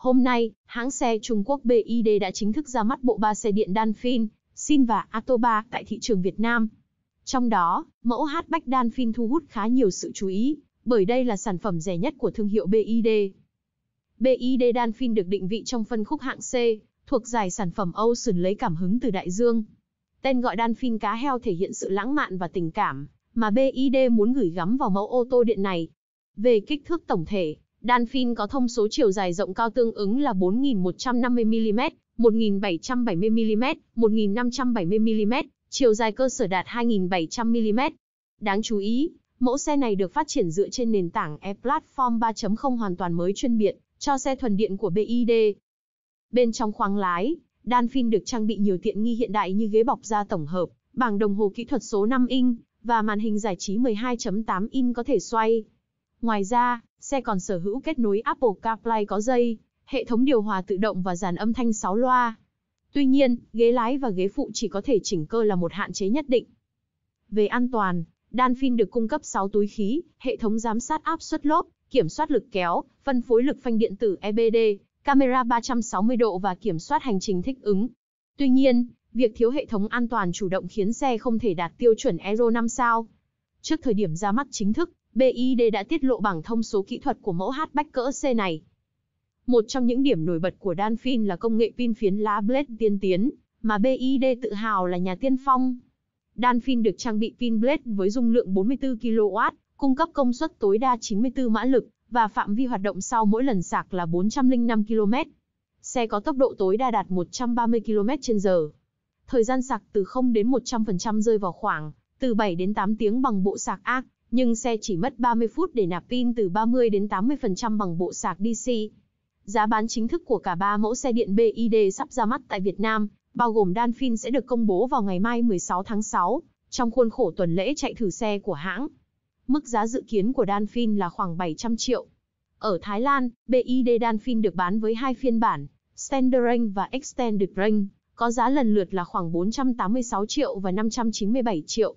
Hôm nay, hãng xe Trung Quốc BYD đã chính thức ra mắt bộ ba xe điện Danfin, Xin và Atoba tại thị trường Việt Nam. Trong đó, mẫu hatchback Danfin thu hút khá nhiều sự chú ý, bởi đây là sản phẩm rẻ nhất của thương hiệu BYD. BYD Danfin được định vị trong phân khúc hạng C, thuộc giải sản phẩm Ocean lấy cảm hứng từ đại dương. Tên gọi Danfin cá heo thể hiện sự lãng mạn và tình cảm mà BYD muốn gửi gắm vào mẫu ô tô điện này. Về kích thước tổng thể, Đan Phin có thông số chiều dài rộng cao tương ứng là 4.150mm, 1.770mm, 1.570mm, chiều dài cơ sở đạt 2.700mm. Đáng chú ý, mẫu xe này được phát triển dựa trên nền tảng E-Platform 3.0 hoàn toàn mới chuyên biệt cho xe thuần điện của BID. Bên trong khoang lái, Danfin được trang bị nhiều tiện nghi hiện đại như ghế bọc da tổng hợp, bảng đồng hồ kỹ thuật số 5 inch và màn hình giải trí 12.8 inch có thể xoay. Ngoài ra, xe còn sở hữu kết nối Apple CarPlay có dây, hệ thống điều hòa tự động và dàn âm thanh 6 loa. Tuy nhiên, ghế lái và ghế phụ chỉ có thể chỉnh cơ là một hạn chế nhất định. Về an toàn, Danfin được cung cấp 6 túi khí, hệ thống giám sát áp suất lốp, kiểm soát lực kéo, phân phối lực phanh điện tử EBD, camera 360 độ và kiểm soát hành trình thích ứng. Tuy nhiên, việc thiếu hệ thống an toàn chủ động khiến xe không thể đạt tiêu chuẩn Euro 5 sao. Trước thời điểm ra mắt chính thức, BID đã tiết lộ bảng thông số kỹ thuật của mẫu hatchback cỡ C này. Một trong những điểm nổi bật của Danfin là công nghệ pin phiến lá blade tiên tiến, mà BID tự hào là nhà tiên phong. Danfin được trang bị pin blade với dung lượng 44 kW, cung cấp công suất tối đa 94 mã lực và phạm vi hoạt động sau mỗi lần sạc là 405 km. Xe có tốc độ tối đa đạt 130 km/h. Thời gian sạc từ 0 đến 100% rơi vào khoảng từ 7 đến 8 tiếng bằng bộ sạc AC nhưng xe chỉ mất 30 phút để nạp pin từ 30 đến 80% bằng bộ sạc DC. Giá bán chính thức của cả 3 mẫu xe điện BID sắp ra mắt tại Việt Nam, bao gồm Danfin sẽ được công bố vào ngày mai 16 tháng 6, trong khuôn khổ tuần lễ chạy thử xe của hãng. Mức giá dự kiến của Danfin là khoảng 700 triệu. Ở Thái Lan, BID Danfin được bán với hai phiên bản, Standard Range và Extended Range, có giá lần lượt là khoảng 486 triệu và 597 triệu.